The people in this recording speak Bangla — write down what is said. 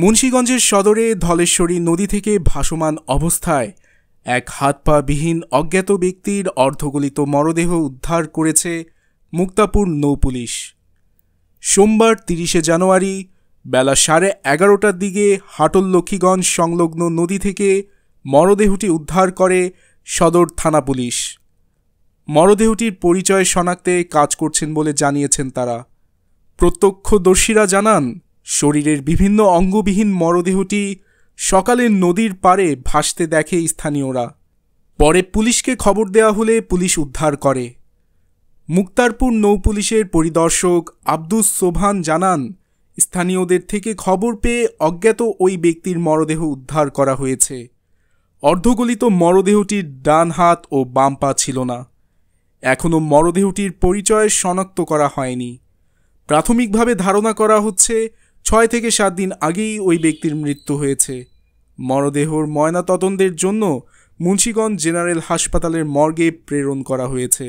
মুন্সীগঞ্জের সদরে ধলেশ্বরী নদী থেকে ভাসমান অবস্থায় এক হাত পা বিহীন অজ্ঞাত ব্যক্তির অর্ধগলিত মরদেহ উদ্ধার করেছে মুক্তাপুর নৌ পুলিশ সোমবার তিরিশে জানুয়ারি বেলা সাড়ে এগারোটার দিকে হাটল লক্ষ্মীগঞ্জ সংলগ্ন নদী থেকে মরদেহটি উদ্ধার করে সদর থানা পুলিশ মরদেহটির পরিচয় শনাক্তে কাজ করছেন বলে জানিয়েছেন তারা প্রত্যক্ষদর্শীরা জানান শরীরের বিভিন্ন অঙ্গবিহীন মরদেহটি সকালে নদীর পাড়ে ভাসতে দেখে স্থানীয়রা পরে পুলিশকে খবর দেওয়া হলে পুলিশ উদ্ধার করে মুক্তারপুর নৌপুলিশের পরিদর্শক আব্দুস সোভান জানান স্থানীয়দের থেকে খবর পেয়ে অজ্ঞাত ওই ব্যক্তির মরদেহ উদ্ধার করা হয়েছে অর্ধগলিত মরদেহটির ডান হাত ও বাম পা ছিল না এখনও মরদেহটির পরিচয় শনাক্ত করা হয়নি প্রাথমিকভাবে ধারণা করা হচ্ছে ছয় থেকে সাত দিন আগেই ওই ব্যক্তির মৃত্যু হয়েছে মরদেহর ময়নাতদন্তের জন্য মুন্সীগঞ্জ জেনারেল হাসপাতালের মর্গে প্রেরণ করা হয়েছে